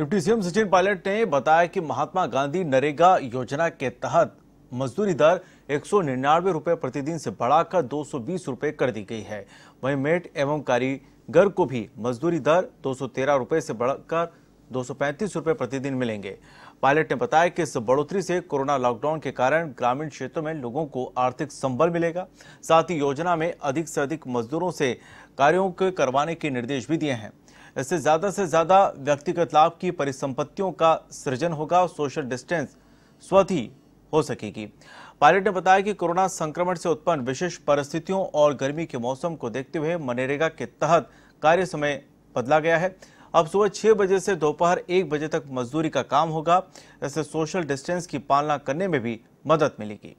deputy CM Sachin pilot ने बताया कि महात्मा गांधी नरेगा योजना के तहत मजदूरी दर एक सौ निन्यानवे रुपये प्रतिदिन से बढ़ाकर दो सौ बीस रूपए कर दी गई है वहीं मेट एवं कारीगर को भी मजदूरी दर दो सौ तेरह रुपये से बढ़कर दो रुपए प्रतिदिन मिलेंगे पायलट ने बताया कि इस बढ़ोतरी से कोरोना लॉकडाउन के कारण ग्रामीण क्षेत्रों में लोगों को आर्थिक संबल मिलेगा साथ ही योजना में अधिक से अधिक मजदूरों से कार्यों के करवाने के निर्देश भी दिए हैं इससे ज्यादा से ज्यादा व्यक्तिगत लाभ की परिसंपत्तियों का सृजन होगा सोशल डिस्टेंस स्वधि हो सकेगी पायलट ने बताया कि कोरोना संक्रमण से उत्पन्न विशेष परिस्थितियों और गर्मी के मौसम को देखते हुए मनरेगा के तहत कार्य समय बदला गया है अब सुबह छह बजे से दोपहर एक बजे तक मजदूरी का काम होगा इससे सोशल डिस्टेंस की पालना करने में भी मदद मिलेगी